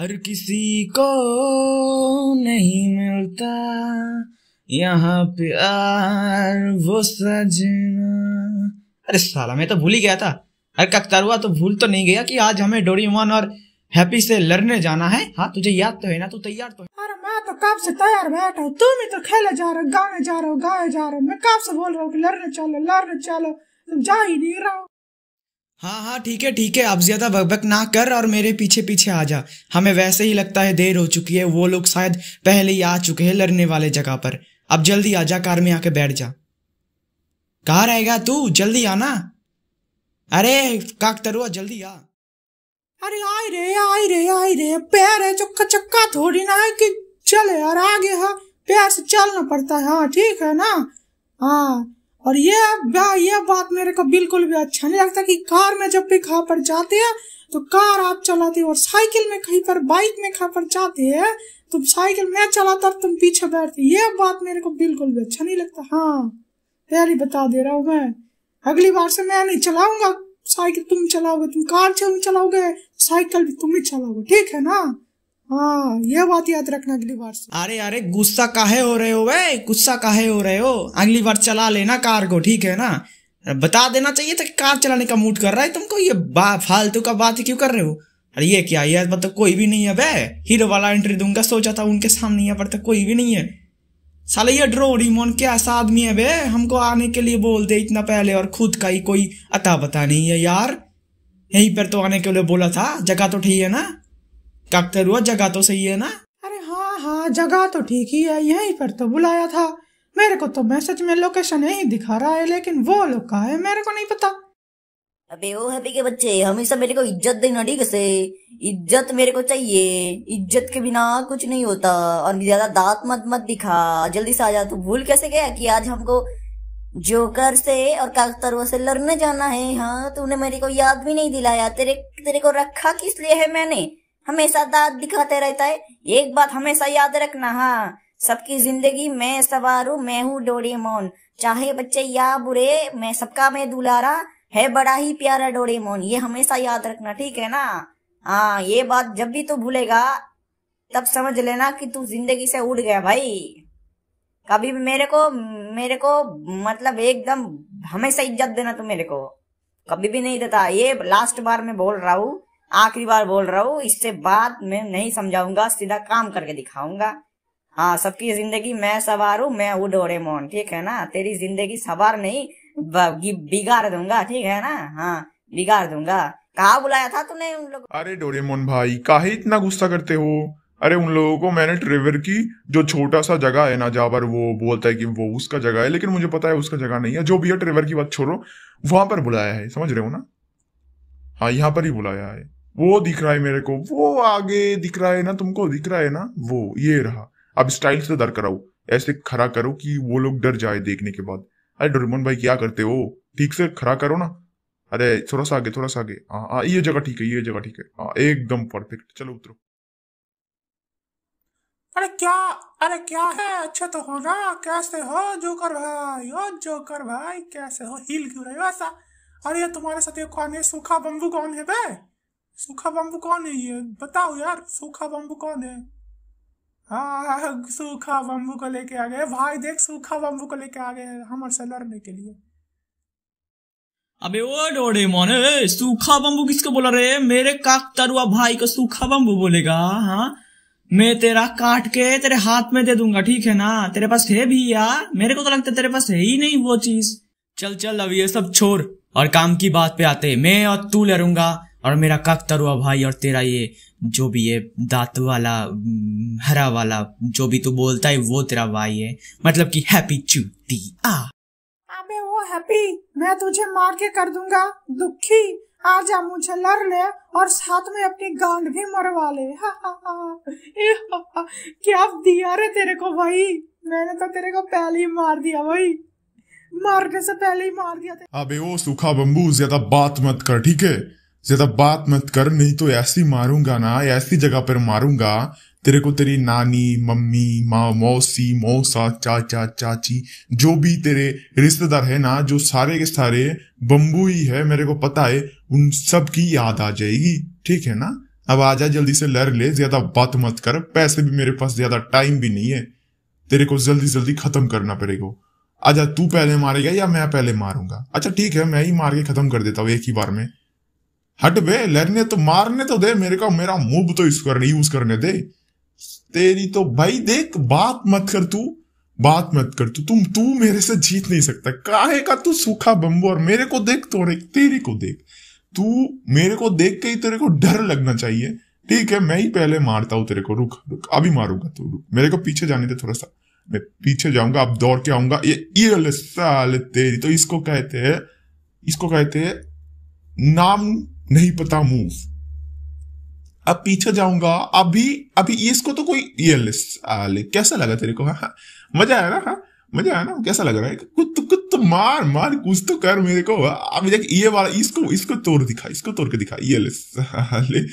हर किसी को नहीं मिलता यहाँ प्यार वो सजना अरे साला मैं तो भूल ही गया था अरे हुआ तो भूल तो नहीं गया कि आज हमें डोरीमोन और हैप्पी से लड़ने जाना है हाँ तुझे याद तो है ना तू तैयार तो है अरे मैं तो कब से तैयार बैठा हूँ तुम ही तो खेले जा रहे हो गाने जा रहे हो गाए जा रहे हो मैं कब से बोल रहा हूँ लड़ने चलो लड़ने चलो तुम जा ही नहीं रहा हो हाँ हाँ ठीक है ठीक है अब ज्यादा बकबक ना कर और मेरे पीछे पीछे आ जा हमें वैसे ही लगता है देर हो चुकी है वो लोग शायद पहले ही आ चुके हैं लड़ने वाले जगह पर अब जल्दी आ जा कार में आके बैठ जा कहा रहेगा तू जल्दी आना अरे काक तरुआ जल्दी आ अरे आए रे आए रे आए रे पैर है चक्का चक्का थोड़ी ना है कि चले यार आगे हाँ पैर से चलना पड़ता है हाँ ठीक है ना हाँ और ये यह बात मेरे को बिल्कुल भी अच्छा नहीं लगता कि कार में जब भी कहाँ पर जाते हैं तो कार आप चलाते हो और साइकिल में कहीं पर बाइक में कहाँ पर जाते हैं तुम तो साइकिल में चलाता और तुम पीछे बैठते ये बात मेरे को बिल्कुल भी अच्छा नहीं लगता हाँ पहले बता दे रहा हूँ मैं अगली बार से मैं नहीं चलाऊंगा साइकिल तुम चलाओगे तुम कार चलाओगे साइकिल भी तुम ही चलाओगे ठीक है ना हाँ ये बात याद रखना अगली बार से अरे अरे गुस्सा काहे हो रहे हो वे गुस्सा काहे हो रहे हो अगली बार चला लेना कार को ठीक है ना बता देना चाहिए था कार चलाने का मूड कर रहा है तुमको ये फालतू का बात क्यों कर रहे हो अरे ये क्या यार मतलब कोई भी नहीं है वे हीरो वाला एंट्री दूंगा सोचा था उनके सामने यहाँ पर तो कोई भी नहीं है साले ये ड्रो रिमोन क्या ऐसा आदमी है वे हमको आने के लिए बोल दे इतना पहले और खुद का ही कोई अता पता नहीं है यार यहीं पर तो आने के लिए बोला था जगह तो ठीक है ना डॉक्टर काकतरुआ जगह तो सही है ना अरे हाँ हाँ जगह तो ठीक ही है यहीं पर तो बुलाया था मेरे को तो मैसेज में लोकेशन यही दिखा रहा है लेकिन वो लोग कहा है मेरे को नहीं पता अबे ओ हैप्पी के बच्चे हमेशा मेरे को इज्जत देना ठीक से इज्जत मेरे को चाहिए इज्जत के बिना कुछ नहीं होता और ज्यादा दांत मत मत दिखा जल्दी से आ जा तू भूल कैसे गया कि आज हमको जोकर से और काकतरुआ से लड़ने जाना है हाँ तूने मेरे को याद भी नहीं दिलाया तेरे तेरे को रखा किस लिए है मैंने हमेशा दांत दिखाते रहता है एक बात हमेशा याद रखना हाँ सबकी जिंदगी मैं सवार मैं हूँ डोरेमोन चाहे बच्चे या बुरे मैं सबका मैं दुलारा है बड़ा ही प्यारा डोरेमोन ये हमेशा याद रखना ठीक है ना हाँ ये बात जब भी तू भूलेगा तब समझ लेना कि तू जिंदगी से उड़ गया भाई कभी भी मेरे को मेरे को मतलब एकदम हमेशा इज्जत देना तू मेरे को कभी भी नहीं देता ये लास्ट बार मैं बोल रहा हूँ आखिरी बार बोल रहा हूँ इससे बाद में नहीं समझाऊंगा सीधा काम करके दिखाऊंगा हाँ सबकी जिंदगी मैं सवार हूँ मैं हूँ डोरेमोन ठीक है ना तेरी जिंदगी सवार नहीं बिगाड़ दूंगा ठीक है ना हाँ बिगाड़ दूंगा कहा बुलाया था तूने उन लोग अरे डोरेमोन भाई काहे इतना गुस्सा करते हो अरे उन लोगों को मैंने ट्रेवर की जो छोटा सा जगह है ना जहाँ पर वो बोलता है कि वो उसका जगह है लेकिन मुझे पता है उसका जगह नहीं है जो भी है ट्रेवर की बात छोड़ो वहां पर बुलाया है समझ रहे हो ना हाँ यहाँ पर ही बुलाया है वो दिख रहा है मेरे को वो आगे दिख रहा है ना तुमको दिख रहा है ना वो ये रहा अब स्टाइल से डर कराओ ऐसे खड़ा करो कि वो लोग डर जाए देखने के बाद अरे डोरेमोन भाई क्या करते हो ठीक से खड़ा करो ना अरे थोड़ा सा आगे थोड़ा सा आगे हाँ, हाँ ये जगह ठीक है ये जगह ठीक है हाँ, एकदम परफेक्ट चलो उतरो अरे क्या अरे क्या है अच्छा तो होगा कैसे हो जोकर भाई ओ जोकर भाई कैसे हो हिल क्यों रहे हो ऐसा अरे ये तुम्हारे साथ ये कौन है सूखा बम्बू कौन है बे सूखा बम्बू कौन है ये बताओ यार सूखा बम्बू कौन है हाँ सूखा बम्बू को लेके आ गए भाई देख सूखा बम्बू को लेके आ गए हमारे से लड़ने के लिए अबे ओ डोडे मोने सूखा बम्बू किसको बोला रे मेरे काक तरुआ भाई को सूखा बम्बू बोलेगा हाँ मैं तेरा काट के तेरे हाथ में दे दूंगा ठीक है ना तेरे पास है भी यार मेरे को तो लगता है तेरे पास है ही नहीं वो चीज चल चल अब ये सब छोड़ और काम की बात पे आते मैं और तू लड़ूंगा और मेरा काक तरुआ भाई और तेरा ये जो भी ये दांत वाला हम्म, हरा वाला जो भी तू बोलता है वो तेरा भाई है मतलब कि हैप्पी चूती आ अबे वो हैप्पी मैं तुझे मार के कर दूंगा दुखी आ जा मुझे लड़ ले और साथ में अपनी गांड भी मरवा ले हा हा हा क्या दिया रे तेरे को भाई मैंने तो तेरे को पहले ही मार दिया भाई मारने से पहले ही मार दिया अबे वो सूखा बम्बू ज्यादा बात मत कर ठीक है ज्यादा बात मत कर नहीं तो ऐसी मारूंगा ना ऐसी जगह पर मारूंगा तेरे को तेरी नानी मम्मी माँ मौसी मौसा चाचा चाची जो भी तेरे रिश्तेदार है ना जो सारे के सारे बम्बू ही है मेरे को पता है उन सब की याद आ जाएगी ठीक है ना अब आ जा जल्दी से लड़ ले ज्यादा बात मत कर पैसे भी मेरे पास ज्यादा टाइम भी नहीं है तेरे को जल्दी जल्दी खत्म करना पड़ेगा अच्छा तू पहले मारेगा या मैं पहले मारूंगा अच्छा ठीक है मैं ही मार के खत्म कर देता हूँ एक ही बार में हट बे लड़ने तो मारने तो दे मेरे को मेरा मुंह तो यूज करने यूज करने दे तेरी तो भाई देख बात मत कर तू बात मत कर तू तुम तू मेरे से जीत नहीं सकता काहे का तू सूखा बंबू और मेरे को देख तो तेरी को देख तू मेरे को देख के ही तेरे को डर लगना चाहिए ठीक है मैं ही पहले मारता हूं तेरे को रुक रुक अभी मारूंगा तू रुक मेरे को पीछे जाने दे थोड़ा सा मैं पीछे जाऊंगा अब दौड़ के आऊंगा ये ये साल तेरी तो इसको कहते हैं इसको कहते हैं नाम नहीं पता मूव अब पीछे जाऊंगा अभी अभी इसको तो कोई ये लिस्ट कैसा लगा तेरे को हाँ, हाँ मजा आया ना हाँ मजा आया ना कैसा लग रहा है कुछ तो कुछ तो मार मार कुछ तो कर मेरे को अभी देख ये वाला इसको इसको तोड़ दिखा इसको तोड़ के दिखा ये लिस्ट हाँ, हाँ, ले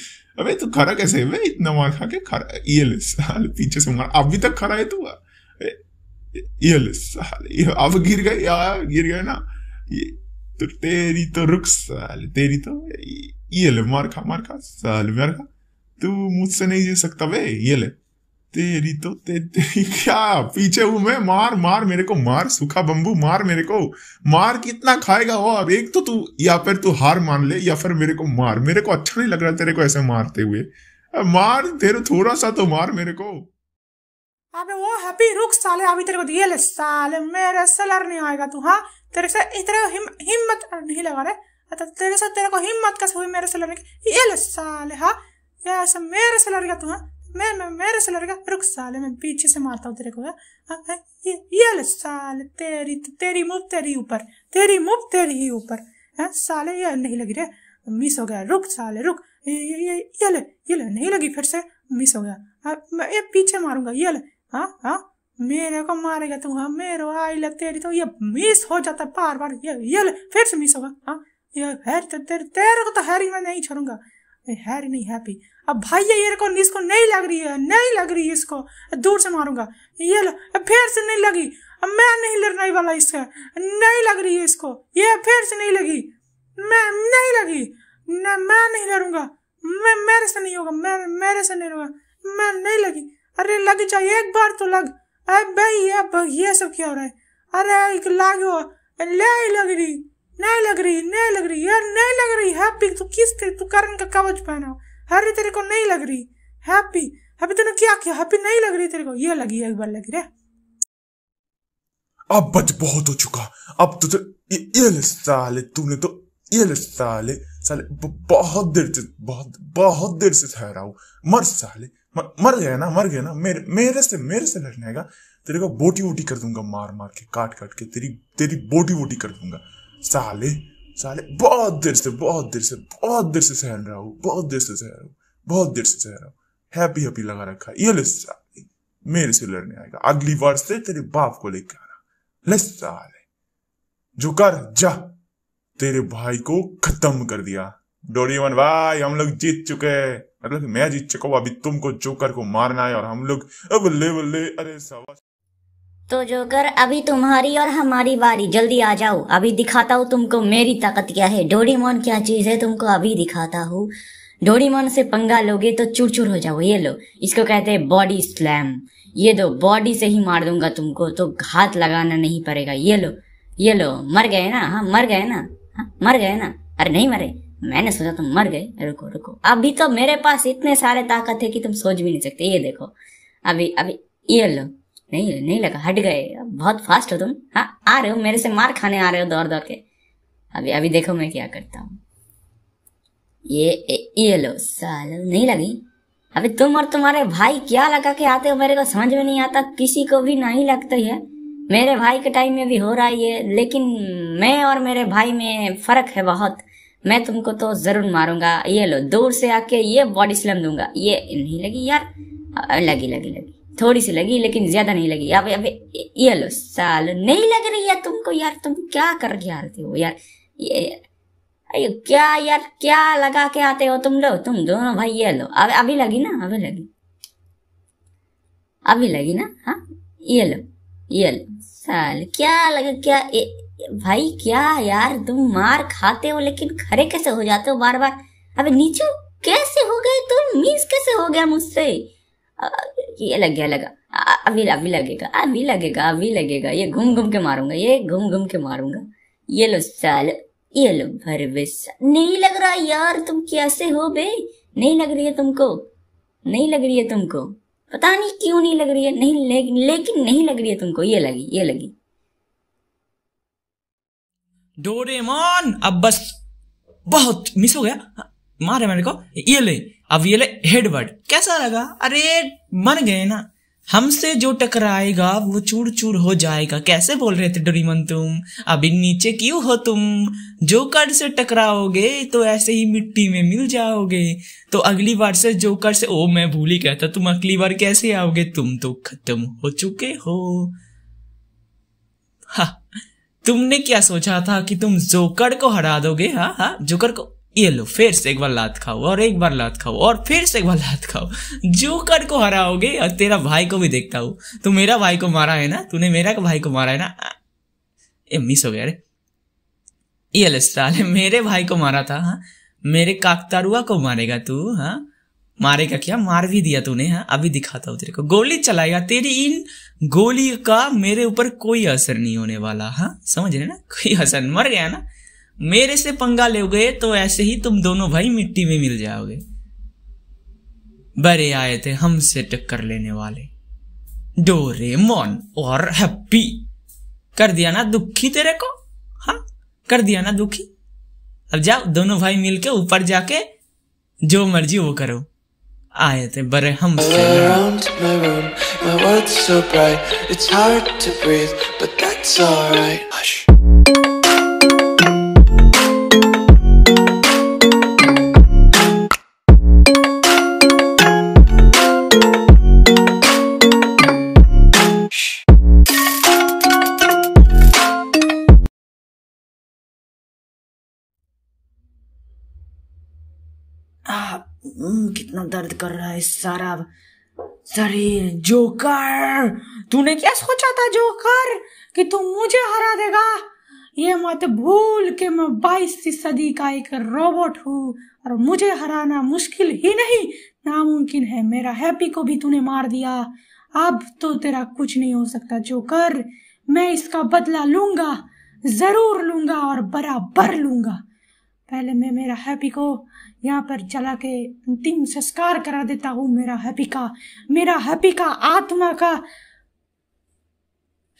अबे तू खड़ा कैसे है भाई इतना मार खा के खड़ा ये लिस्ट हाले पीछे से मार अभी तक खड़ा है तू ये लिस्ट अब गिर गए यार गिर गए ना ये तो तेरी तो रुक साल तेरी तो ये ले मार खा मार खा साल मार खा तू मुझसे नहीं सकता बे ये ले तेरी तो ते, तेरी क्या पीछे हूं मैं मार मार मेरे को मार सूखा बम्बू मार मेरे को मार कितना खाएगा और एक तो तू या फिर तू हार मान ले या फिर मेरे को मार मेरे को अच्छा नहीं लग रहा तेरे को ऐसे मारते हुए मार तेरे थोड़ा सा तो मार मेरे को अबे वो हैप्पी रुक साले अभी तेरे को दिए ले साले मेरे सलर नहीं आएगा तू हाँ तेरे से तेरे हिम्मत नहीं लगा रहा है तेरे से तेरे को हिम्मत कैसे हुई मेरे से लड़ने की ये साले हाँ ये ऐसा मेरे से लड़ गया तू हाँ मैं मैं मेरे से लड़ गया रुक साले मैं पीछे से मारता हूँ तेरे को ये ये ले साले तेरी तेरी मुफ तेरी ऊपर तेरी मुफ तेरी ही ऊपर है साले ये नहीं लगी रे मिस हो गया रुक साले रुक ये ये ये ले ये ले नहीं लगी फिर से मिस हो गया मैं ये पीछे मारूंगा ये ले हाँ हाँ मेरे को मारेगा तू हाँ मेरे आई लग तेरी तो ये मिस हो जाता है बार बार ये ये फिर से मिस होगा हाँ ये हैरी तो तेरे तेरे को तो हैरी मैं नहीं छोड़ूंगा हैरी नहीं हैप्पी अब भाई ये को इसको नहीं लग रही है नहीं लग रही है इसको दूर से मारूंगा ये लो फिर से नहीं लगी अब मैं नहीं लड़ने वाला इससे नहीं लग रही है इसको ये फिर से नहीं लगी मैं नहीं लगी न मैं नहीं लड़ूंगा मैं मेरे से नहीं होगा मैं मेरे से नहीं होगा मैं नहीं लगी अरे लग जाए एक बार तो लग अरे भाई अब ये सब क्या हो रहा है अरे एक लाग नहीं लग रही नहीं लग रही नहीं लग रही यार नहीं लग रही हैप्पी तू किस तू करण का कवच पहना अरे तेरे को नहीं लग रही हैप्पी हैप्पी तूने क्या किया हैप्पी नहीं लग रही तेरे को ये लगी एक बार लगी रे अब बच बहुत हो चुका अब तो, तो ये, ले साले तूने तो ये ले साले साले बहुत देर से बहुत बहुत देर से ठहरा हूं मर साले मर गया ना मर गया ना मेरे मेरे से मेरे से लड़ने आएगा तेरे को बोटी वोटी कर दूंगा मार मार के काट काट के तेरी तेरी बोटी वोटी कर दूंगा साले साले बहुत देर से बहुत देर से बहुत देर से सहन रहा हूँ बहुत देर से सह रहा हूँ बहुत देर से सह रहा हूँ हैप्पी हैप्पी लगा रखा ये ले साले मेरे से लड़ने आएगा अगली बार से तेरे बाप को लेकर आना ले साले जो कर जा तेरे भाई को खत्म कर दिया डोरीमन भाई हम लोग जीत चुके हैं मतलब मैं जीत चुका हूँ अभी तुमको जोकर को मारना है और हम लोग बल्ले बल्ले अरे तो जोकर अभी तुम्हारी और हमारी बारी जल्दी आ जाओ अभी दिखाता हूँ तुमको मेरी ताकत क्या है डोरीमोन क्या चीज है तुमको अभी दिखाता हूँ डोरीमोन से पंगा लोगे तो चूर चूर हो जाओ ये लो इसको कहते हैं बॉडी स्लैम ये दो बॉडी से ही मार दूंगा तुमको तो घात लगाना नहीं पड़ेगा ये लो ये लो मर गए ना हाँ मर गए ना हाँ मर गए ना अरे नहीं मरे मैंने सोचा तुम मर गए रुको रुको अभी तो मेरे पास इतने सारे ताकत है कि तुम सोच भी नहीं सकते ये देखो अभी अभी ये लो नहीं नहीं लगा हट गए बहुत फास्ट हो तुम हाँ आ रहे हो मेरे से मार खाने आ रहे हो दौड़ दौड़ के अभी अभी देखो मैं क्या करता हूँ ये ए, ये लो साल नहीं लगी अभी तुम और तुम्हारे भाई क्या लगा के आते हो मेरे को समझ में नहीं आता किसी को भी नहीं लगता है मेरे भाई के टाइम में भी हो रहा है लेकिन मैं और मेरे भाई में फर्क है बहुत मैं तुमको तो जरूर मारूंगा ये लो दूर से आके ये बॉडी स्लम दूंगा ये नहीं लगी यार लगी लगी लगी थोड़ी सी लगी लेकिन ज्यादा नहीं लगी अब अब ये लो साल नहीं लग रही है तुमको यार तुम क्या कर आते हो यार ये अरे क्या यार क्या लगा के आते हो तुम लोग तुम दोनों भाई ये लो अब अभी लगी ना अभी लगी अभी लगी ना हाँ ये लो ये लो साल क्या लगा क्या भाई क्या यार तुम मार खाते हो लेकिन खड़े कैसे हो जाते हो बार बार अबे नीचे कैसे हो गए तुम मीस कैसे हो गया मुझसे ये लग गया लगा अभी अभी लगेगा अभी लगेगा अभी लगेगा ये घूम घूम के मारूंगा ये घूम घूम के मारूंगा ये लो साल ये लो भरवेश नहीं लग रहा यार तुम कैसे हो बे नहीं लग रही है तुमको नहीं लग रही है तुमको पता नहीं क्यों नहीं लग रही है नहीं ले, लेकिन नहीं लग रही है तुमको ये लगी ये लगी डोरेमोन अब बस बहुत मिस हो गया मारे मेरे को ये ले अब ये ले हेडवर्ड कैसा लगा अरे मन गए ना हमसे जो टकराएगा वो चूर चूर हो जाएगा कैसे बोल रहे थे डोरेमोन तुम अभी नीचे क्यों हो तुम जोकर से टकराओगे तो ऐसे ही मिट्टी में मिल जाओगे तो अगली बार से जोकर से ओ मैं भूल ही कहता तुम अगली बार कैसे आओगे तुम तो खत्म हो चुके हो हा तुमने क्या सोचा था कि तुम जोकर को हरा दोगे हाँ हाँ जोकर को ये लो फिर से एक बार लात खाओ और एक बार लात खाओ और फिर से एक बार लात खाओ जोकर को हराओगे और तेरा भाई को भी देखता हूं तू तो मेरा भाई को मारा है ना तूने मेरा भाई को मारा है ना ये मिस हो गया अरे ये लस्टाल मेरे भाई को मारा था हाँ मेरे काकतारुआ को मारेगा तू हाँ मारेगा क्या मार भी दिया तूने हाँ अभी दिखाता हूँ तेरे को गोली चलाएगा तेरी इन गोली का मेरे ऊपर कोई असर नहीं होने वाला हाँ समझ रहे ना कोई असर मर गया ना मेरे से पंगा ले गए तो ऐसे ही तुम दोनों भाई मिट्टी में मिल जाओगे बड़े आए थे हमसे टक्कर लेने वाले डोरेमोन और हैप्पी कर दिया ना दुखी तेरे को हाँ कर दिया ना दुखी अब जाओ दोनों भाई मिलके ऊपर जाके जो मर्जी वो करो आयते बरे हम around my room my world's so bright it's hard to breathe but that's all right Hush. भाई सारा शरीर जोकर तूने क्या सोचा था जोकर कि तू मुझे हरा देगा ये मत भूल के मैं बाईसवीं सदी का एक रोबोट हूँ और मुझे हराना मुश्किल ही नहीं नामुमकिन है मेरा हैप्पी को भी तूने मार दिया अब तो तेरा कुछ नहीं हो सकता जोकर मैं इसका बदला लूंगा जरूर लूंगा और बराबर लूंगा पहले मैं मेरा हैप्पी को यहाँ पर चला के अंतिम संस्कार करा देता हूँ मेरा हैप्पी का मेरा हैप्पी का आत्मा का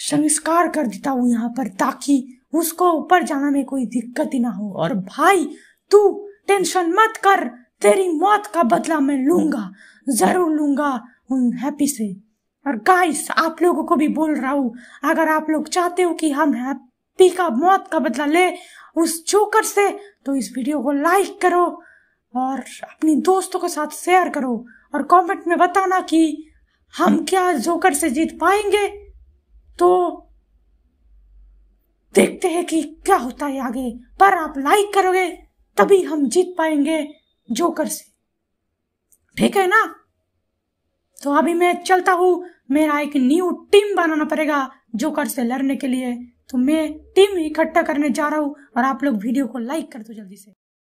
संस्कार कर देता हूँ यहाँ पर ताकि उसको ऊपर जाने में कोई दिक्कत ही ना हो और भाई तू टेंशन मत कर तेरी मौत का बदला मैं लूंगा जरूर लूंगा उन हैप्पी से और गाइस आप लोगों को भी बोल रहा हूँ अगर आप लोग चाहते हो कि हम हैप्पी का मौत का बदला ले उस जोकर से तो इस वीडियो को लाइक करो और अपने दोस्तों के साथ शेयर करो और कमेंट में बताना कि हम क्या जोकर से जीत पाएंगे तो देखते हैं कि क्या होता है आगे पर आप लाइक करोगे तभी हम जीत पाएंगे जोकर से ठीक है ना तो अभी मैं चलता हूं मेरा एक न्यू टीम बनाना पड़ेगा जोकर से लड़ने के लिए तो मैं टीम इकट्ठा करने जा रहा हूं और आप लोग वीडियो को लाइक कर दो जल्दी से